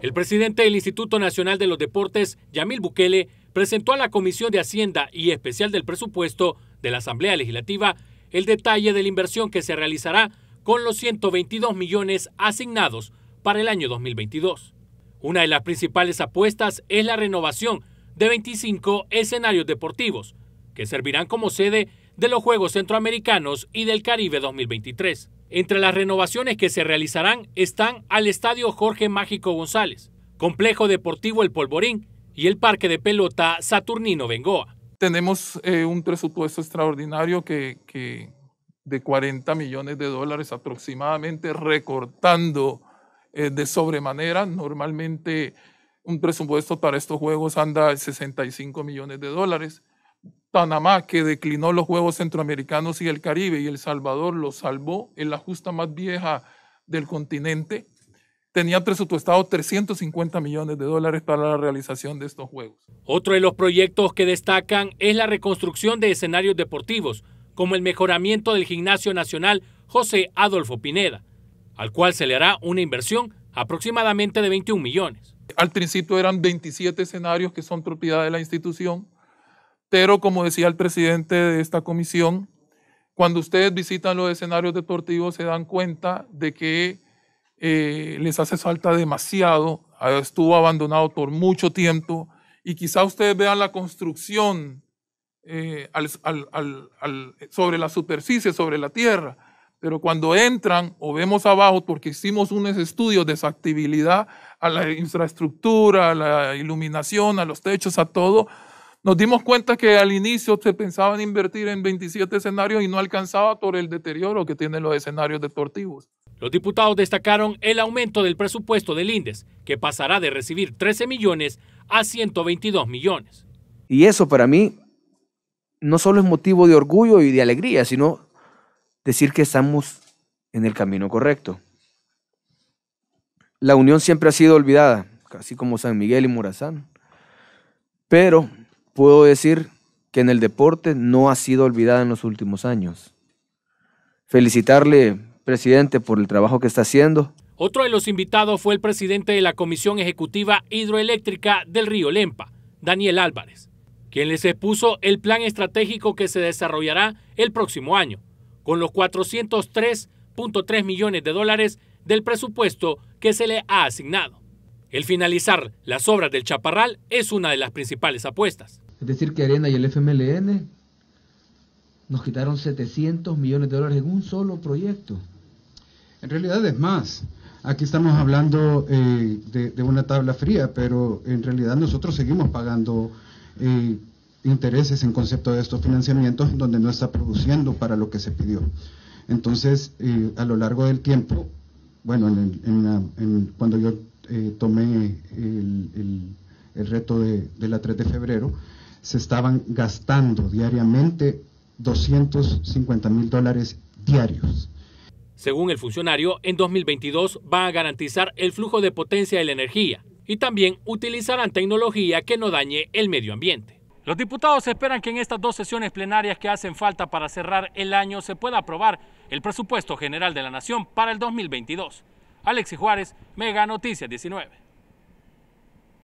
El presidente del Instituto Nacional de los Deportes, Yamil Bukele, presentó a la Comisión de Hacienda y especial del presupuesto de la Asamblea Legislativa el detalle de la inversión que se realizará con los 122 millones asignados para el año 2022. Una de las principales apuestas es la renovación de 25 escenarios deportivos, que servirán como sede de los Juegos Centroamericanos y del Caribe 2023. Entre las renovaciones que se realizarán están al Estadio Jorge Mágico González, Complejo Deportivo El Polvorín y el Parque de Pelota Saturnino Bengoa. Tenemos eh, un presupuesto extraordinario que, de 40 millones de dólares aproximadamente, recortando eh, de sobremanera. Normalmente un presupuesto para estos juegos anda en 65 millones de dólares Panamá, que declinó los Juegos Centroamericanos y el Caribe, y El Salvador lo salvó en la justa más vieja del continente, tenía presupuestado 350 millones de dólares para la realización de estos Juegos. Otro de los proyectos que destacan es la reconstrucción de escenarios deportivos, como el mejoramiento del Gimnasio Nacional José Adolfo Pineda, al cual se le hará una inversión aproximadamente de 21 millones. Al principio eran 27 escenarios que son propiedad de la institución, pero como decía el presidente de esta comisión, cuando ustedes visitan los escenarios deportivos se dan cuenta de que eh, les hace falta demasiado, estuvo abandonado por mucho tiempo y quizá ustedes vean la construcción eh, sobre la superficie, sobre la tierra. Pero cuando entran o vemos abajo, porque hicimos unos estudios de actividad a la infraestructura, a la iluminación, a los techos, a todo, nos dimos cuenta que al inicio se pensaba en invertir en 27 escenarios y no alcanzaba por el deterioro que tienen los escenarios deportivos. Los diputados destacaron el aumento del presupuesto del INDES, que pasará de recibir 13 millones a 122 millones. Y eso para mí no solo es motivo de orgullo y de alegría, sino decir que estamos en el camino correcto. La unión siempre ha sido olvidada, así como San Miguel y Murazán. Pero puedo decir que en el deporte no ha sido olvidada en los últimos años. Felicitarle, presidente, por el trabajo que está haciendo. Otro de los invitados fue el presidente de la Comisión Ejecutiva Hidroeléctrica del Río Lempa, Daniel Álvarez, quien les expuso el plan estratégico que se desarrollará el próximo año, con los 403.3 millones de dólares del presupuesto que se le ha asignado. El finalizar las obras del Chaparral es una de las principales apuestas. Es decir, que Arena y el FMLN nos quitaron 700 millones de dólares en un solo proyecto. En realidad es más. Aquí estamos hablando eh, de, una tabla fría, pero en realidad nosotros seguimos pagando eh, intereses en concepto de estos financiamientos donde no está produciendo para lo que se pidió. Entonces, eh, a lo largo del tiempo, bueno, cuando yo tomé el, reto de, de la 3 de febrero, se estaban gastando diariamente 250 mil dólares diarios. Según el funcionario, en 2022 van a garantizar el flujo de potencia de la energía y también utilizarán tecnología que no dañe el medio ambiente. Los diputados esperan que en estas dos sesiones plenarias que hacen falta para cerrar el año se pueda aprobar el presupuesto general de la Nación para el 2022. Alexis Juárez, Mega Noticias 19.